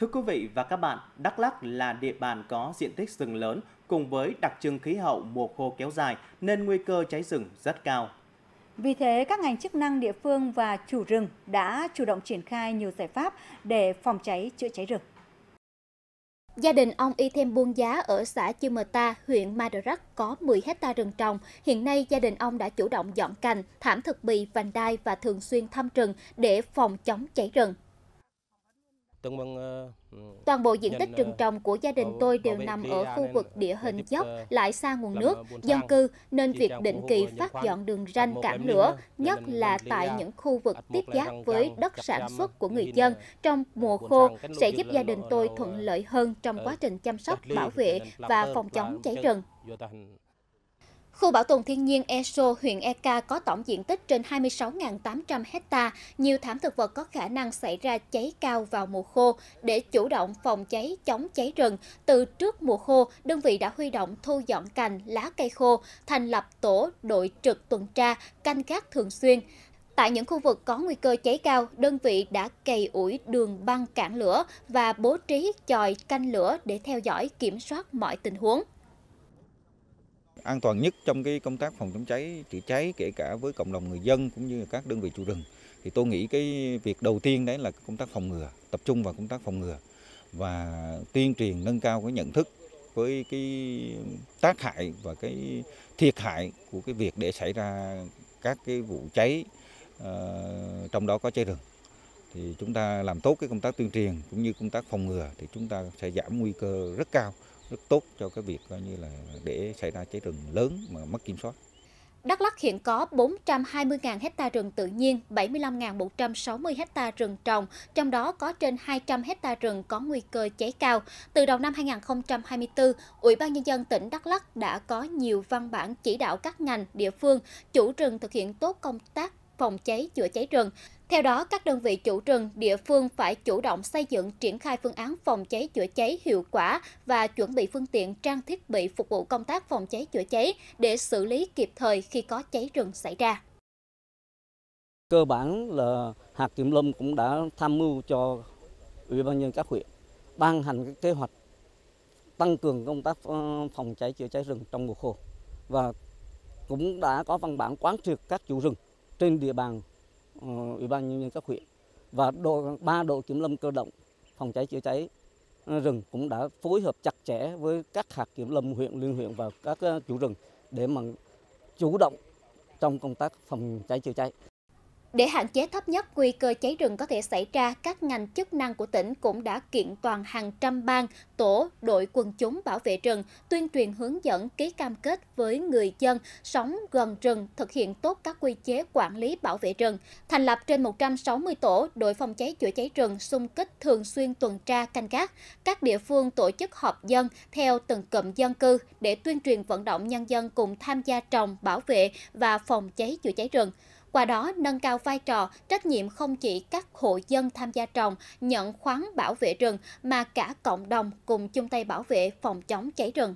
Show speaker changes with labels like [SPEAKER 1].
[SPEAKER 1] Thưa quý vị và các bạn, Đắk Lắk là địa bàn có diện tích rừng lớn cùng với đặc trưng khí hậu mùa khô kéo dài nên nguy cơ cháy rừng rất cao.
[SPEAKER 2] Vì thế, các ngành chức năng địa phương và chủ rừng đã chủ động triển khai nhiều giải pháp để phòng cháy, chữa cháy rừng. Gia đình ông Y Thêm Buôn Giá ở xã Chư Mờ Ta, huyện Madarak có 10 hecta rừng trồng. Hiện nay, gia đình ông đã chủ động dọn cành, thảm thực bì, vành đai và thường xuyên thăm rừng để phòng chống cháy rừng.
[SPEAKER 1] Ờ,
[SPEAKER 2] ừ, Toàn bộ diện tích rừng ờ, trồng của gia đình tôi đều nằm ở khu vực ờ, địa hình dốc, lại xa nguồn nước, dân cư, nên việc định kỳ phát dọn đường ranh cản lửa, nhất là tại những khu vực tiếp giáp với đất sản xuất của người dân trong mùa khô, sẽ giúp gia đình tôi thuận lợi hơn trong quá trình chăm sóc, bảo vệ và phòng chống cháy rừng. Khu bảo tồn thiên nhiên ESO, huyện EK có tổng diện tích trên 26.800 hecta, nhiều thảm thực vật có khả năng xảy ra cháy cao vào mùa khô. Để chủ động phòng cháy, chống cháy rừng, từ trước mùa khô, đơn vị đã huy động thu dọn cành, lá cây khô, thành lập tổ đội trực tuần tra, canh gác thường xuyên. Tại những khu vực có nguy cơ cháy cao, đơn vị đã cày ủi đường băng cản lửa và bố trí chòi canh lửa để theo dõi kiểm soát mọi tình huống
[SPEAKER 1] an toàn nhất trong cái công tác phòng chống cháy chữa cháy kể cả với cộng đồng người dân cũng như các đơn vị chủ rừng thì tôi nghĩ cái việc đầu tiên đấy là công tác phòng ngừa tập trung vào công tác phòng ngừa và tuyên truyền nâng cao cái nhận thức với cái tác hại và cái thiệt hại của cái việc để xảy ra các cái vụ cháy ờ, trong đó có cháy rừng thì chúng ta làm tốt cái công tác tuyên truyền cũng như công tác phòng ngừa thì chúng ta sẽ giảm nguy cơ rất cao rất tốt cho cái việc coi như là để xảy ra cháy rừng lớn mà mất kiểm soát.
[SPEAKER 2] Đắk Lắk hiện có 420.000 hecta rừng tự nhiên, 75.160 hecta rừng trồng, trong đó có trên 200 hecta rừng có nguy cơ cháy cao. Từ đầu năm 2024, Ủy ban Nhân dân tỉnh Đắk Lắk đã có nhiều văn bản chỉ đạo các ngành, địa phương, chủ rừng thực hiện tốt công tác phòng cháy chữa cháy rừng. Theo đó, các đơn vị chủ rừng, địa phương phải chủ động xây dựng triển khai phương án phòng cháy chữa cháy hiệu quả và chuẩn bị phương tiện trang thiết bị phục vụ công tác phòng cháy chữa cháy để xử lý kịp thời khi có cháy rừng xảy ra.
[SPEAKER 3] Cơ bản là hạt kiểm lâm cũng đã tham mưu cho Ủy ban nhân các huyện ban hành các kế hoạch tăng cường công tác ờ, phòng cháy chữa cháy rừng trong mùa khô và cũng đã có văn bản quán triệt các chủ rừng trên địa bàn ờ, ủy ban nhân dân các huyện và đội ba đội kiểm lâm cơ động phòng cháy chữa cháy ờ, rừng cũng đã phối hợp chặt chẽ với các hạt kiểm lâm huyện liên huyện và các ờ, chủ rừng để mà chủ động trong công tác phòng cháy chữa cháy
[SPEAKER 2] để hạn chế thấp nhất nguy cơ cháy rừng có thể xảy ra, các ngành chức năng của tỉnh cũng đã kiện toàn hàng trăm ban, tổ, đội quần chúng bảo vệ rừng, tuyên truyền hướng dẫn ký cam kết với người dân sống gần rừng, thực hiện tốt các quy chế quản lý bảo vệ rừng, thành lập trên 160 tổ, đội phòng cháy chữa cháy rừng xung kích thường xuyên tuần tra canh gác. Các địa phương tổ chức họp dân theo từng cụm dân cư để tuyên truyền vận động nhân dân cùng tham gia trồng, bảo vệ và phòng cháy chữa cháy rừng qua đó nâng cao vai trò, trách nhiệm không chỉ các hộ dân tham gia trồng, nhận khoáng bảo vệ rừng mà cả cộng đồng cùng chung tay bảo vệ phòng chống cháy rừng.